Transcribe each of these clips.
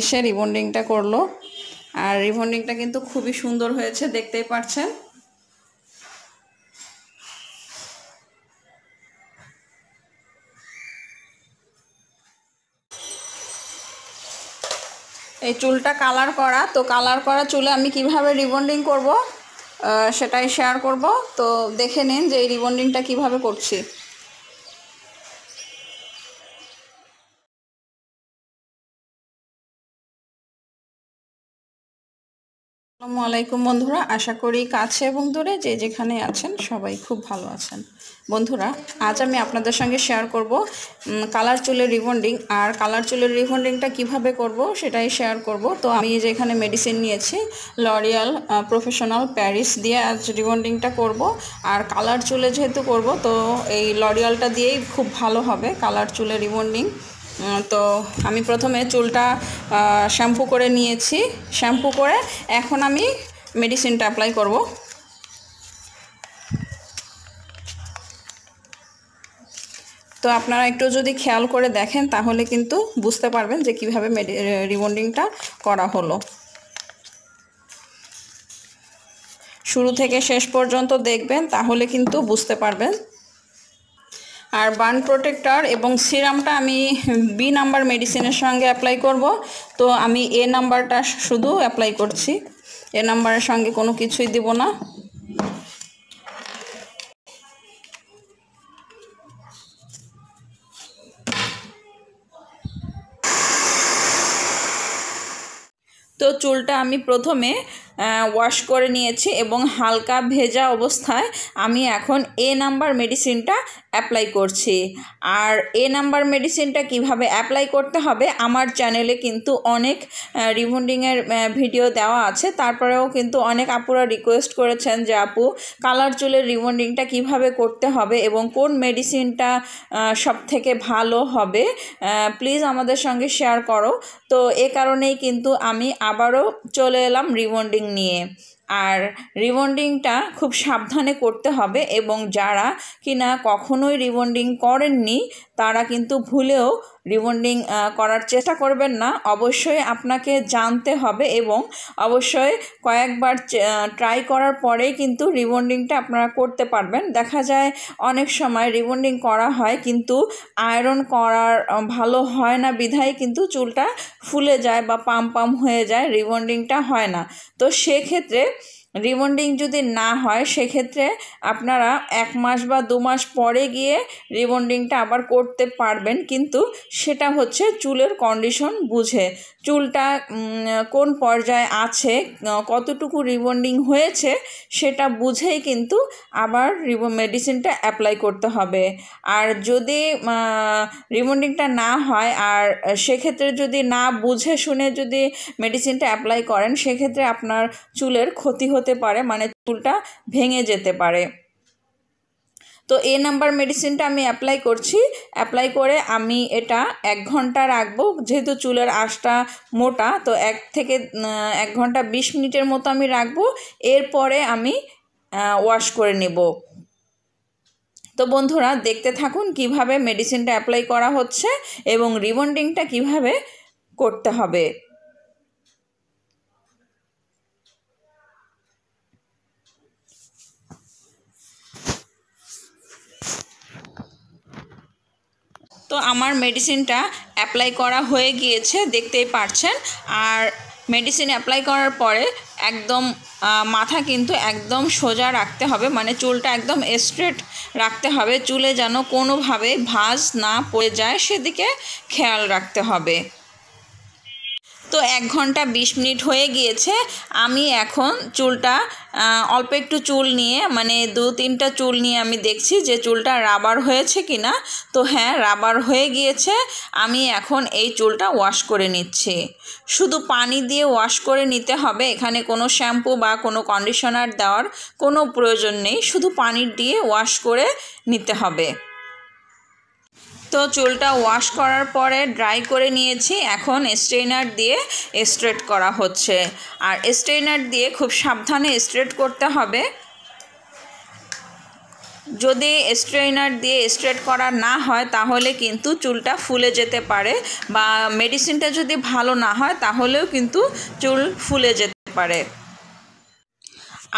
এসে রিবন্ডিংটা করলো আর রিবন্ডিংটা কিন্তু খুবই সুন্দর হয়েছে দেখতেই পাচ্ছেন এই চুলটা কালার করা তো কালার করা চুলে আমি কিভাবে রিবন্ডিং করব সেটাই শেয়ার করব তো দেখে নিন যে এই রিবন্ডিংটা কিভাবে করছি আলাইকুম বন্ধুরা আশা করি কাছে এবং দূরে যে যেখানে আছেন সবাই খুব ভালো আছেন বন্ধুরা আজ আমি আপনাদের সঙ্গে শেয়ার করব কালার চুলের রিবন্ডিং আর কালার চুলের রিবন্ডিংটা কিভাবে করব সেটাই শেয়ার করব তো আমি যে এখানে মেডিসিন নিয়েছি লরিয়াল প্রফেশনাল প্যারিস দিয়ে আজ রিবন্ডিংটা করব আর কালার চুলে যেহেতু করব তো এই লরিয়ালটা দিয়েই খুব ভালো হবে কালার চুলের রিবন্ডিং তো আমি প্রথমে চুলটা শ্যাম্পু করে নিয়েছি শ্যাম্পু করে এখন আমি মেডিসিনটা অ্যাপ্লাই করব তো আপনারা একটু যদি খেয়াল করে দেখেন তাহলে কিন্তু বুঝতে পারবেন যে কীভাবে মেডি রিবন্ডিংটা করা হলো শুরু থেকে শেষ পর্যন্ত দেখবেন তাহলে কিন্তু বুঝতে পারবেন আর বান প্রোটেক্টর এবং সিরামটা আমি বি নাম্বার মেডিসিনের সঙ্গে অ্যাপ্লাই করব তো আমি এ নাম্বারটা শুধু অ্যাপ্লাই করছি এ নাম্বারের সঙ্গে কোনো কিছুই দিব না তো চুলটা আমি প্রথমে ওয়াশ করে নিয়েছি এবং হালকা ভেজা অবস্থায় আমি এখন এ নাম্বার মেডিসিনটা অ্যাপ্লাই করছি আর এ নাম্বার মেডিসিনটা কিভাবে অ্যাপ্লাই করতে হবে আমার চ্যানেলে কিন্তু অনেক রিবন্ডিংয়ের ভিডিও দেওয়া আছে তারপরেও কিন্তু অনেক আপুরা রিকোয়েস্ট করেছেন যে আপু কালার চুলের রিবন্ডিংটা কিভাবে করতে হবে এবং কোন মেডিসিনটা সব থেকে ভালো হবে প্লিজ আমাদের সঙ্গে শেয়ার করো তো এ কারণেই কিন্তু আমি আবারও চলে এলাম রিবন্ডিং রিবন্ডিং নিয়ে আর রিবন্ডিংটা খুব সাবধানে করতে হবে এবং যারা কিনা কখনোই রিবন্ডিং করেননি তারা কিন্তু ভুলেও রিবন্ডিং করার চেষ্টা করবেন না অবশ্যই আপনাকে জানতে হবে এবং অবশ্যই কয়েকবার ট্রাই করার পরেই কিন্তু রিবন্ডিংটা আপনারা করতে পারবেন দেখা যায় অনেক সময় রিবন্ডিং করা হয় কিন্তু আয়রন করার ভালো হয় না বিধায় কিন্তু চুলটা ফুলে যায় বা পাম পাম হয়ে যায় রিবন্ডিংটা হয় না তো সেক্ষেত্রে রিবন্ডিং যদি না হয় সেক্ষেত্রে আপনারা এক মাস বা দু মাস পরে গিয়ে রিবন্ডিংটা আবার করতে পারবেন কিন্তু সেটা হচ্ছে চুলের কন্ডিশন বুঝে চুলটা কোন পর্যায়ে আছে কতটুকু রিবন্ডিং হয়েছে সেটা বুঝেই কিন্তু আবার মেডিসিনটা অ্যাপ্লাই করতে হবে আর যদি রিবন্ডিংটা না হয় আর সেক্ষেত্রে যদি না বুঝে শুনে যদি মেডিসিনটা অ্যাপ্লাই করেন সেক্ষেত্রে আপনার চুলের ক্ষতি হতে হতে পারে মানে চুলটা ভেঙে যেতে পারে তো এ নাম্বার মেডিসিনটা আমি অ্যাপ্লাই করছি অ্যাপ্লাই করে আমি এটা এক ঘন্টা রাখবো যেহেতু চুলের আশটা মোটা তো এক থেকে এক ঘন্টা বিশ মিনিটের মতো আমি রাখবো এরপরে আমি ওয়াশ করে নেব তো বন্ধুরা দেখতে থাকুন কিভাবে মেডিসিনটা অ্যাপ্লাই করা হচ্ছে এবং রিবন্ডিংটা কিভাবে করতে হবে তো আমার মেডিসিনটা অ্যাপ্লাই করা হয়ে গিয়েছে দেখতেই পারছেন আর মেডিসিন অ্যাপ্লাই করার পরে একদম মাথা কিন্তু একদম সোজা রাখতে হবে মানে চুলটা একদম স্ট্রেট রাখতে হবে চুলে যেন কোনোভাবে ভাঁজ না পড়ে যায় সেদিকে খেয়াল রাখতে হবে তো এক ঘন্টা বিশ মিনিট হয়ে গিয়েছে আমি এখন চুলটা অল্প একটু চুল নিয়ে মানে দু তিনটা চুল নিয়ে আমি দেখছি যে চুলটা রাবার হয়েছে কি না তো হ্যাঁ রাবার হয়ে গিয়েছে আমি এখন এই চুলটা ওয়াশ করে নিচ্ছি শুধু পানি দিয়ে ওয়াশ করে নিতে হবে এখানে কোনো শ্যাম্পু বা কোনো কন্ডিশনার দেওয়ার কোনো প্রয়োজন নেই শুধু পানি দিয়ে ওয়াশ করে নিতে হবে তো চুলটা ওয়াশ করার পরে ড্রাই করে নিয়েছি এখন স্ট্রেনার দিয়ে স্ট্রেট করা হচ্ছে আর স্ট্রেনার দিয়ে খুব সাবধানে স্ট্রেট করতে হবে যদি স্ট্রেনার দিয়ে স্ট্রেট করা না হয় তাহলে কিন্তু চুলটা ফুলে যেতে পারে বা মেডিসিনটা যদি ভালো না হয় তাহলেও কিন্তু চুল ফুলে যেতে পারে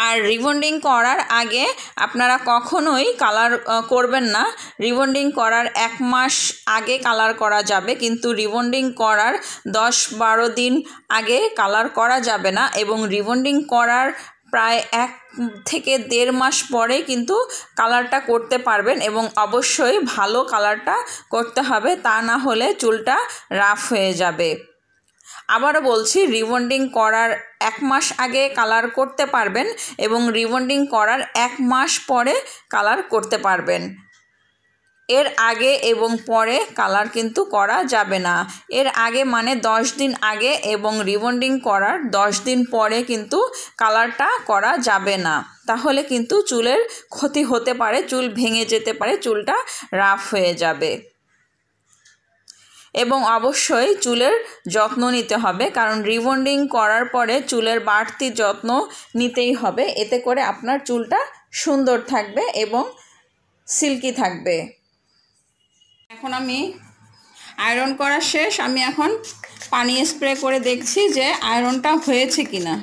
আর রিবন্ডিং করার আগে আপনারা কখনোই কালার করবেন না রিবন্ডিং করার এক মাস আগে কালার করা যাবে কিন্তু রিবন্ডিং করার দশ বারো দিন আগে কালার করা যাবে না এবং রিবন্ডিং করার প্রায় এক থেকে দেড় মাস পরে কিন্তু কালারটা করতে পারবেন এবং অবশ্যই ভালো কালারটা করতে হবে তা না হলে চুলটা রাফ হয়ে যাবে আবারও বলছি রিবন্ডিং করার এক মাস আগে কালার করতে পারবেন এবং রিবন্ডিং করার এক মাস পরে কালার করতে পারবেন এর আগে এবং পরে কালার কিন্তু করা যাবে না এর আগে মানে দশ দিন আগে এবং রিবন্ডিং করার দশ দিন পরে কিন্তু কালারটা করা যাবে না তাহলে কিন্তু চুলের ক্ষতি হতে পারে চুল ভেঙে যেতে পারে চুলটা রাফ হয়ে যাবে এবং অবশ্যই চুলের যত্ন নিতে হবে কারণ রিবন্ডিং করার পরে চুলের বাড়তি যত্ন নিতেই হবে এতে করে আপনার চুলটা সুন্দর থাকবে এবং সিল্কি থাকবে এখন আমি আয়রন করা শেষ আমি এখন পানি স্প্রে করে দেখছি যে আয়রনটা হয়েছে কি না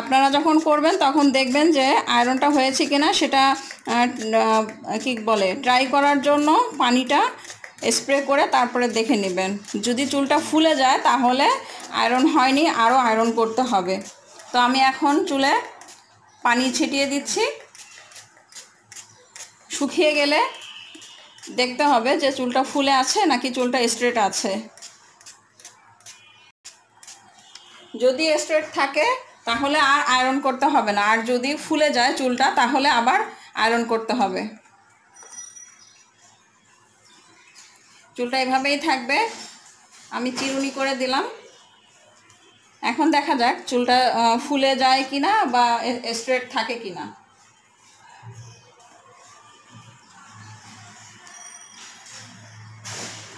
আপনারা যখন করবেন তখন দেখবেন যে আয়রনটা হয়েছে কি না সেটা কি বলে ট্রাই করার জন্য পানিটা স্প্রে করে তারপরে দেখে নেবেন যদি চুলটা ফুলে যায় তাহলে আয়রন হয়নি আরও আয়রন করতে হবে তো আমি এখন চুলে পানি ছিটিয়ে দিচ্ছি শুকিয়ে গেলে দেখতে হবে যে চুলটা ফুলে আছে নাকি চুলটা স্ট্রেট আছে যদি স্ট্রেট থাকে তাহলে আর আয়রন করতে হবে না আর যদি ফুলে যায় চুলটা তাহলে আবার আয়রন করতে হবে চুলটা এভাবেই থাকবে আমি চিরুনি করে দিলাম এখন দেখা যাক চুলটা ফুলে যায় কি না বা স্ট্রেট থাকে কি না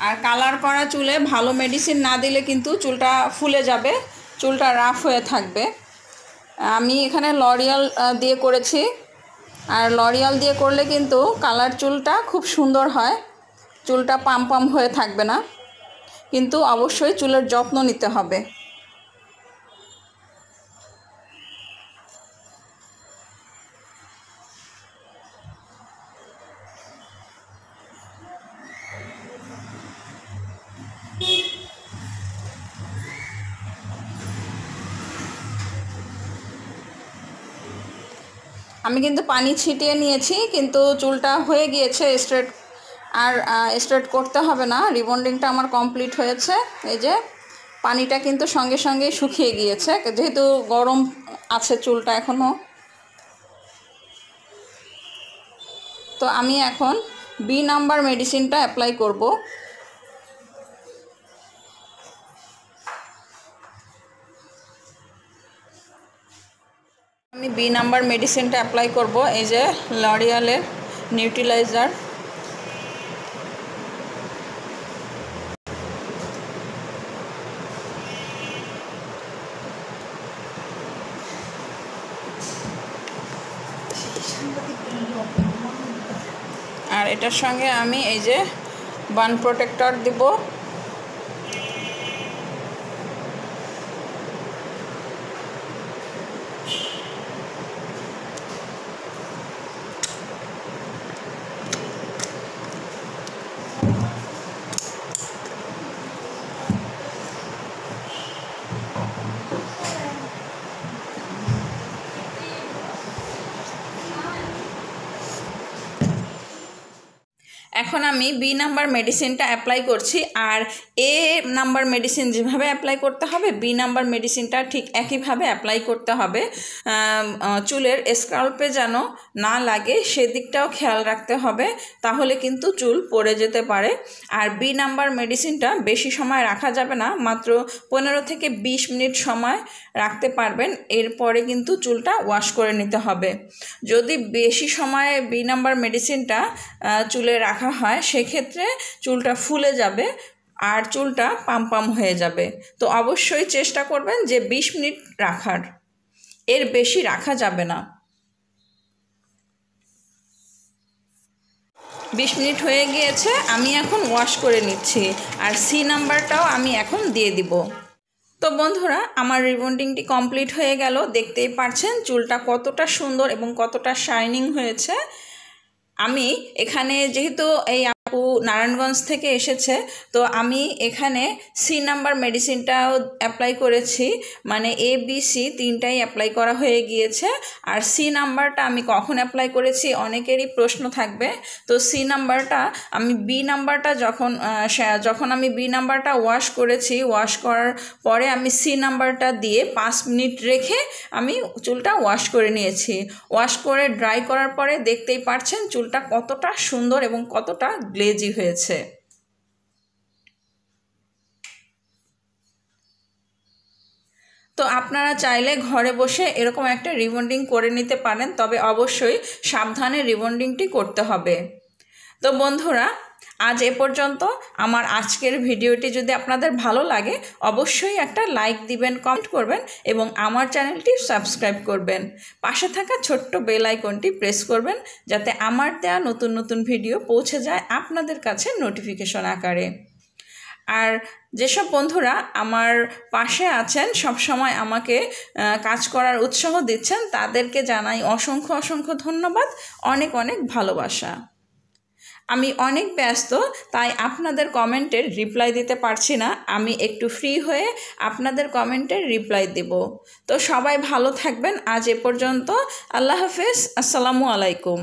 আর কালার করা চুলে ভালো মেডিসিন না দিলে কিন্তু চুলটা ফুলে যাবে চুলটা রাফ হয়ে থাকবে আমি এখানে লরিয়াল দিয়ে করেছি আর লরিয়াল দিয়ে করলে কিন্তু কালার চুলটা খুব সুন্দর হয় চুলটা পাম পাম হয়ে থাকবে না কিন্তু অবশ্যই চুলের যত্ন নিতে হবে আমি কিন্তু পানি ছিটিয়ে নিয়েছি কিন্তু চুলটা হয়ে গিয়েছে স্ট্রেট আর স্ট্রেট করতে হবে না রিবন্ডিংটা আমার কমপ্লিট হয়েছে এই যে পানিটা কিন্তু সঙ্গে সঙ্গেই শুকিয়ে গিয়েছে যেহেতু গরম আছে চুলটা এখনও তো আমি এখন বি নাম্বার মেডিসিনটা অ্যাপ্লাই করব আমি বি নাম্বার মেডিসিনটা অ্যাপ্লাই করব এই যে লরিয়ালের নিউট্রিলাইজার এটার সঙ্গে আমি এই যে বান প্রোটেক্টর দিব এখন আমি বি নাম্বার মেডিসিনটা অ্যাপ্লাই করছি আর এ নাম্বার মেডিসিন যেভাবে অ্যাপ্লাই করতে হবে বি নাম্বার মেডিসিনটা ঠিক একইভাবে অ্যাপ্লাই করতে হবে চুলের স্কাল্পে যেন না লাগে সেদিকটাও খেয়াল রাখতে হবে তাহলে কিন্তু চুল পড়ে যেতে পারে আর বি নাম্বার মেডিসিনটা বেশি সময় রাখা যাবে না মাত্র পনেরো থেকে ২০ মিনিট সময় রাখতে পারবেন এরপরে কিন্তু চুলটা ওয়াশ করে নিতে হবে যদি বেশি সময়ে বি নাম্বার মেডিসিনটা চুলে রাখা রাখা হয় সেক্ষেত্রে চুলটা ফুলে যাবে আর চুলটা পাম্পাম হয়ে যাবে তো অবশ্যই চেষ্টা করবেন যে ২০ মিনিট রাখার এর বেশি রাখা যাবে না ২০ মিনিট হয়ে গিয়েছে আমি এখন ওয়াশ করে নিচ্ছি আর সি নাম্বারটাও আমি এখন দিয়ে দিব তো বন্ধুরা আমার রিবন্ডিংটি কমপ্লিট হয়ে গেল দেখতেই পারছেন চুলটা কতটা সুন্দর এবং কতটা শাইনিং হয়েছে আমি এখানে যেহেতু এই আপু নারায়ণগঞ্জ থেকে এসেছে তো আমি এখানে সি নাম্বার মেডিসিনটাও অ্যাপ্লাই করেছি মানে এ বি সি তিনটাই অ্যাপ্লাই করা হয়ে গিয়েছে আর সি নাম্বারটা আমি কখন অ্যাপ্লাই করেছি অনেকেরই প্রশ্ন থাকবে তো সি নাম্বারটা আমি বি নাম্বারটা যখন যখন আমি বি নাম্বারটা ওয়াশ করেছি ওয়াশ করার পরে আমি সি নাম্বারটা দিয়ে পাঁচ মিনিট রেখে আমি চুলটা ওয়াশ করে নিয়েছি ওয়াশ করে ড্রাই করার পরে দেখতেই পারছেন চুলটা কতটা সুন্দর এবং কতটা গ্লে রেজি হয়েছে তো আপনারা চাইলে ঘরে বসে এরকম একটা রিবন্ডিং করে নিতে পারেন তবে অবশ্যই সাবধানে রিবন্ডিংটি করতে হবে তো বন্ধুরা আজ এ পর্যন্ত আমার আজকের ভিডিওটি যদি আপনাদের ভালো লাগে অবশ্যই একটা লাইক দিবেন কমেন্ট করবেন এবং আমার চ্যানেলটি সাবস্ক্রাইব করবেন পাশে থাকা ছোট্ট বেল আইকনটি প্রেস করবেন যাতে আমার দেয়া নতুন নতুন ভিডিও পৌঁছে যায় আপনাদের কাছে নোটিফিকেশন আকারে আর যেসব বন্ধুরা আমার পাশে আছেন সব সময় আমাকে কাজ করার উৎসাহ দিচ্ছেন তাদেরকে জানাই অসংখ্য অসংখ্য ধন্যবাদ অনেক অনেক ভালোবাসা আমি অনেক ব্যস্ত তাই আপনাদের কমেন্টের রিপ্লাই দিতে পারছি না আমি একটু ফ্রি হয়ে আপনাদের কমেন্টের রিপ্লাই দেব তো সবাই ভালো থাকবেন আজ এ পর্যন্ত আল্লাহ হাফেজ আসসালামু আলাইকুম